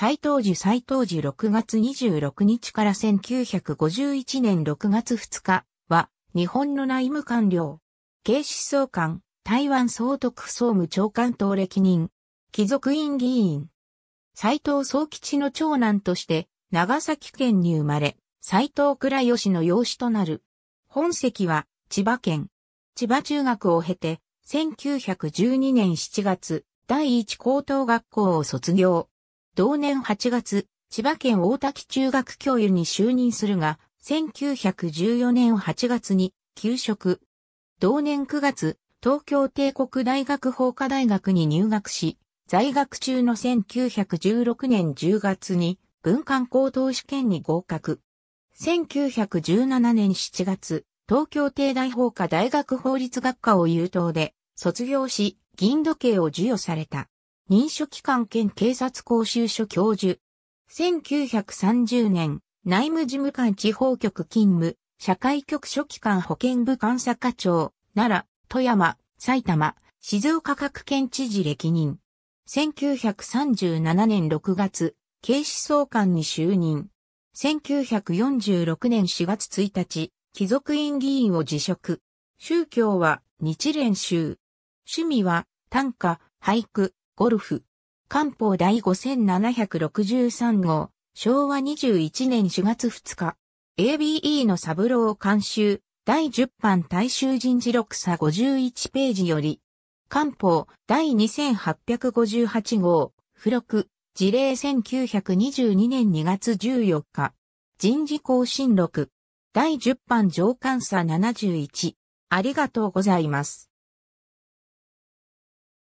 斎藤寺斎藤寺6月26日から1951年6月2日は日本の内務官僚。警視総監、台湾総督総務長官等歴任。貴族院議員。斎藤総吉の長男として長崎県に生まれ、斎藤倉吉の養子となる。本籍は千葉県。千葉中学を経て1912年7月、第一高等学校を卒業。同年8月、千葉県大滝中学教諭に就任するが、1914年8月に休職。同年9月、東京帝国大学法科大学に入学し、在学中の1916年10月に文官高等試験に合格。1917年7月、東京帝大法科大学法律学科を優等で卒業し、銀時計を授与された。認証機関兼警察講習所教授。1930年、内務事務官地方局勤務、社会局所機関保健部監査課長、奈良、富山、埼玉、静岡各県知事歴任。1937年6月、警視総監に就任。1946年4月1日、貴族院議員を辞職。宗教は日蓮宗。趣味は短歌、俳句、ゴルフ。漢方第5763号、昭和21年4月2日。ABE のサブロー監修、第10版大衆人事録差51ページより。漢方第2858号、付録、事例1922年2月14日。人事更新録。第10版上官差71。ありがとうございます。